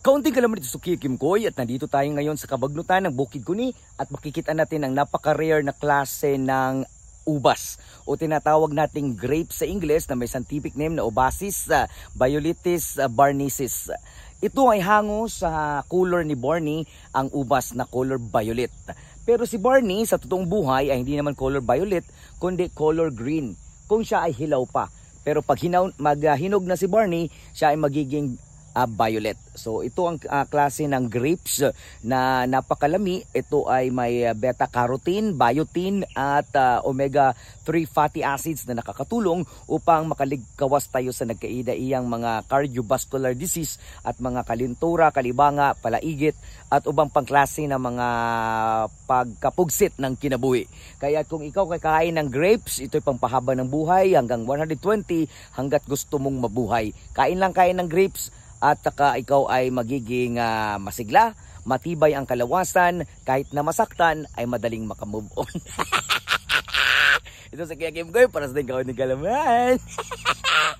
Kaunting kalaman dito sa Kim Koy at nandito tayo ngayon sa kabagnutan ng Bukid Guni at makikita natin ang napaka-rare na klase ng ubas o tinatawag nating grape sa Ingles na may scientific name na Obasis uh, Biolitis uh, ah, barnensis. Ito ay hango sa color ni Barney ang ubas na color violet. Pero si Barney sa totoong buhay ay hindi naman color violet kundi color green kung siya ay hilaw pa. Pero pag hinaw, maghinog na si Barney, siya ay magiging uh, violet. So ito ang uh, klase ng grapes na napakalami. Ito ay may beta-carotene, biotin at uh, ah, omega-3 fatty acids na nakakatulong upang makaligkawas tayo sa nagkaidaiyang mga cardiovascular disease at mga kalintura, kalibanga, palaigit at ubang pangklase ng mga pagkapugsit ng kinabuhi. Kaya kung ikaw kakain ng grapes, ito'y pampahaba ng buhay hanggang 120 hanggat gusto mong mabuhay. Kain lang kain ng grapes at saka ikaw ay magiging uh, masigla, matibay ang kalawasan, kahit na masaktan ay madaling makamove on. Ito sa Kaya Game Girl para sa din kaunin kalaman.